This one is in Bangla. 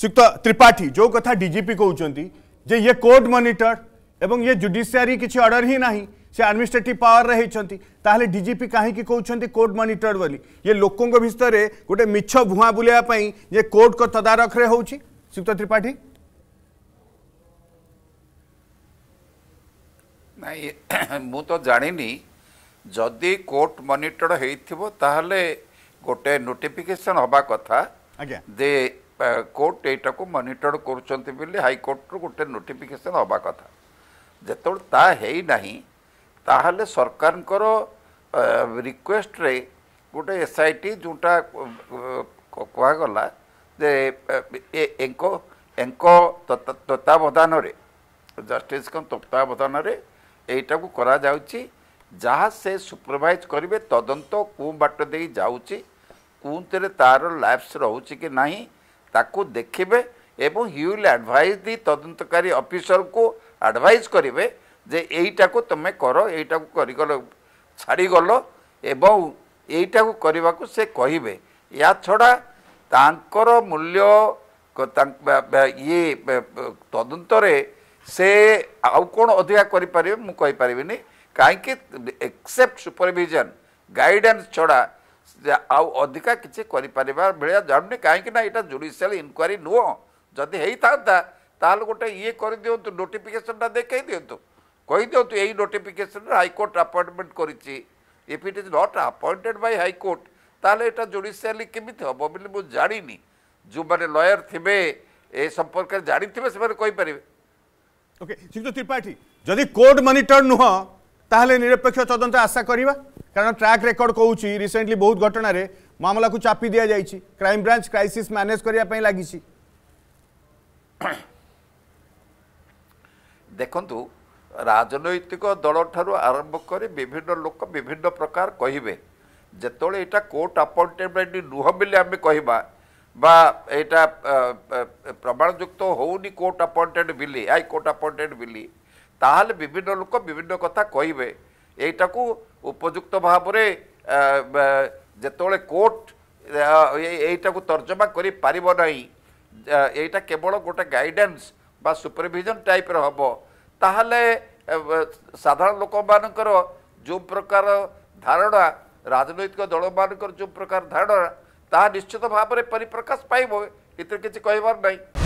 श्रीयुक्त त्रिपाठी जो कथा डीजीपी कहते जे ये कोर्ट मनिटर्ड एवं ये जुडिशियारी किसी अर्डर ही ना से आडमिनिस्ट्रेटिव पावर होती डीजीपी कहीं कौन कोर्ट मनिटर्ड बोली ये लोकों भितर गोटे मिछ भुआ बुलाई ये कोर्ट को तदारखरे हो श्रीयुक्त त्रिपाठी ନାଇଁ ମୁଁ ତ ଜାଣିନି ଯଦି କୋର୍ଟ ମନିଟର ହେଇଥିବ नोटिफिकेशन हवा कथा दे କୋର୍ଟ ଏଇଟାକୁ ମନିଟର କରୁଛନ୍ତି ବୋଲି ହାଇକୋର୍ଟରୁ ଗୋଟେ ନୋଟିଫିକେସନ୍ ହେବା କଥା ଯେତେବେଳେ ତା ହେଇନାହିଁ ତାହେଲେ ସରକାରଙ୍କର ରିକ୍ୱେଷ୍ଟରେ ଗୋଟେ ଏସ୍ ଆଇ ଟି ଯେଉଁଟା କୁହାଗଲା ଯେ ଏଙ୍କ ଏଙ୍କ ତତ୍ତ୍ୱାବଧାନରେ ଜଷ୍ଟିସ୍ଙ୍କ ତତ୍ତ୍ୱାବଧାନରେ ଏଇଟାକୁ କରାଯାଉଛି ଯାହା ସେ ସୁପରଭାଇଜ୍ କରିବେ ତଦନ୍ତ କେଉଁ ବାଟ ଦେଇ ଯାଉଛି କେଉଁଥିରେ ତା'ର ଲ୍ୟାବ୍ସ ରହୁଛି କି ନାହିଁ ତାକୁ ଦେଖିବେ ଏବଂ ହ୍ୟୁଲ୍ ଆଡ଼ଭାଇଜ୍ ଦି ତଦନ୍ତକାରୀ ଅଫିସରକୁ ଆଡ଼ଭାଇସ୍ କରିବେ ଯେ ଏଇଟାକୁ ତୁମେ କର ଏଇଟାକୁ କରିଗଲ ଛାଡ଼ିଗଲ ଏବଂ ଏଇଟାକୁ କରିବାକୁ ସେ କହିବେ ୟା ଛଡ଼ା ତାଙ୍କର ମୂଲ୍ୟ ଇଏ ତଦନ୍ତରେ ସେ ଆଉ କ'ଣ ଅଧିକା କରିପାରିବେ ମୁଁ କହିପାରିବିନି କାହିଁକି ଏକ୍ସେପ୍ଟ ସୁପରଭିଜନ୍ ଗାଇଡ଼ାନ୍ସ ଛଡ଼ା ଆଉ ଅଧିକା କିଛି କରିପାରିବା ଭଳିଆ ଜାଣୁନି କାହିଁକି ନା ଏଇଟା ଜୁଡ଼ିସିଆଲ ଇନକ୍ୱାରି ନୁହଁ ଯଦି ହେଇଥାନ୍ତା ତାହେଲେ ଗୋଟେ ଇଏ କରିଦିଅନ୍ତୁ ନୋଟିଫିକେସନଟା ଦେଖାଇ ଦିଅନ୍ତୁ କହିଦିଅନ୍ତୁ ଏଇ ନୋଟିଫିକେସନରେ ହାଇକୋର୍ଟ ଆପଏଣ୍ଟମେଣ୍ଟ କରିଛି if it is not appointed by high court ତାହେଲେ ଏଇଟା ଜୁଡ଼ିସିଆଲି କେମିତି ହେବ ବୋଲି ମୁଁ ଜାଣିନି ଯେଉଁମାନେ ଲୟର ଥିବେ ଏ ସମ୍ପର୍କରେ ଜାଣିଥିବେ ସେମାନେ କହିପାରିବେ ଓକେ ଶ୍ରୀଯୁକ୍ତ ତ୍ରିପାଠୀ ଯଦି କୋର୍ଟ ମନିଟର ନୁହଁ ତାହେଲେ ନିରପେକ୍ଷ ତଦନ୍ତ ଆଶା କରିବା কারণ ট্র্যাক রেকর্ড কৌছি রিসেন্টলি বহু ঘটনার মামলা কু চাপি দিয়া যাই ক্রাইম ব্রাঞ্চ ক্রাইসিস ম্যানেজ করা লাগিছি দেখন্তু রাজনৈতিক দলঠার আরম্ভ করে বিভিন্ন লোক বিভিন্ন প্রকার কহবে যেতবে এটা কোর্ট আপয়েন্টমেন্ট নুহ বলে আমি কহবা বা এটা প্রমাণযুক্ত হৌনি কোর্ট আপয়েন্টেড বিলি হাই কোর্ট আপয়েন্টেড বিলি তাহলে বিভিন্ন লোক বিভিন্ন কথা কহবে ଏଇଟାକୁ ଉପଯୁକ୍ତ ଭାବରେ ଯେତେବେଳେ କୋର୍ଟ ଏଇଟାକୁ ତର୍ଜମା କରିପାରିବ ନାହିଁ ଏଇଟା କେବଳ ଗୋଟେ ଗାଇଡ଼େନ୍ସ ବା ସୁପରଭିଜନ୍ ଟାଇପ୍ର ହେବ ତାହେଲେ ସାଧାରଣ ଲୋକମାନଙ୍କର ଯେଉଁ ପ୍ରକାର ଧାରଣା ରାଜନୈତିକ ଦଳମାନଙ୍କର ଯେଉଁ ପ୍ରକାର ଧାରଣା ତାହା ନିଶ୍ଚିତ ଭାବରେ ପରିପ୍ରକାଶ ପାଇବ ଏଥିରେ କିଛି କହିବାର ନାହିଁ